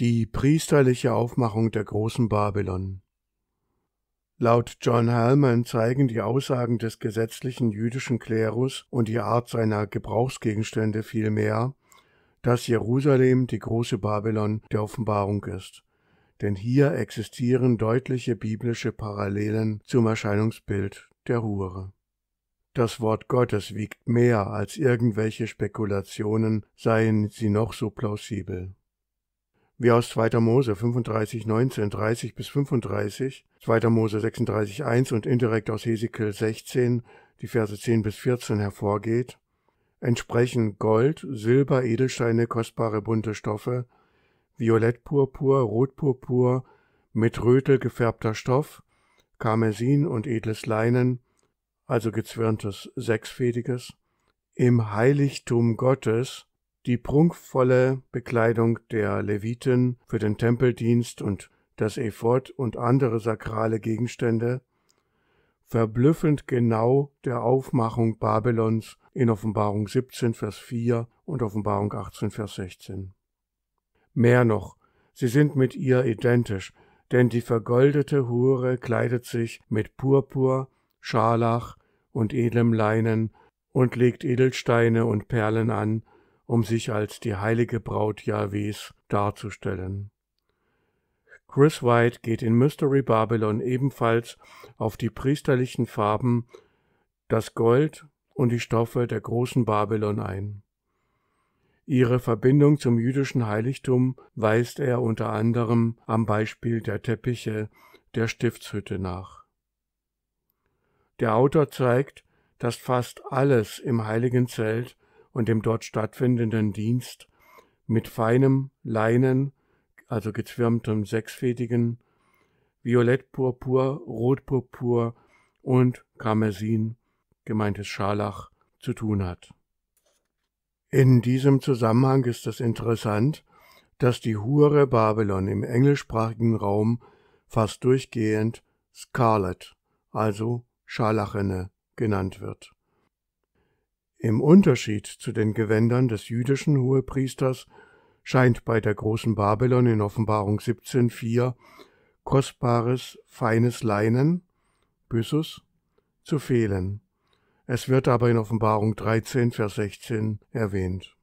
Die priesterliche Aufmachung der großen Babylon. Laut John Hellman zeigen die Aussagen des gesetzlichen jüdischen Klerus und die Art seiner Gebrauchsgegenstände vielmehr, dass Jerusalem die große Babylon der Offenbarung ist, denn hier existieren deutliche biblische Parallelen zum Erscheinungsbild der Hure. Das Wort Gottes wiegt mehr als irgendwelche Spekulationen, seien sie noch so plausibel wie aus 2. Mose 35, 19, 30 bis 35, 2. Mose 36, 1 und indirekt aus Hesekiel 16, die Verse 10 bis 14 hervorgeht, entsprechen Gold, Silber, Edelsteine, kostbare bunte Stoffe, Violettpurpur, Rotpurpur, mit Rötel gefärbter Stoff, Karmesin und edles Leinen, also gezwirntes sechsfädiges, im Heiligtum Gottes die prunkvolle Bekleidung der Leviten für den Tempeldienst und das Ephod und andere sakrale Gegenstände, verblüffend genau der Aufmachung Babylons in Offenbarung 17, Vers 4 und Offenbarung 18, Vers 16. Mehr noch, sie sind mit ihr identisch, denn die vergoldete Hure kleidet sich mit Purpur, Scharlach und edlem Leinen und legt Edelsteine und Perlen an um sich als die heilige Braut Jahwes darzustellen. Chris White geht in Mystery Babylon ebenfalls auf die priesterlichen Farben, das Gold und die Stoffe der großen Babylon ein. Ihre Verbindung zum jüdischen Heiligtum weist er unter anderem am Beispiel der Teppiche der Stiftshütte nach. Der Autor zeigt, dass fast alles im heiligen Zelt und dem dort stattfindenden Dienst mit feinem Leinen, also gezwirmtem sechsfädigen, violettpurpur, rotpurpur und Karmesin, gemeintes Scharlach, zu tun hat. In diesem Zusammenhang ist es interessant, dass die Hure Babylon im englischsprachigen Raum fast durchgehend Scarlet, also Scharlachene, genannt wird. Im Unterschied zu den Gewändern des jüdischen Hohepriesters scheint bei der großen Babylon in Offenbarung 17,4 kostbares, feines Leinen, Byssus, zu fehlen. Es wird aber in Offenbarung 13, Vers 16 erwähnt.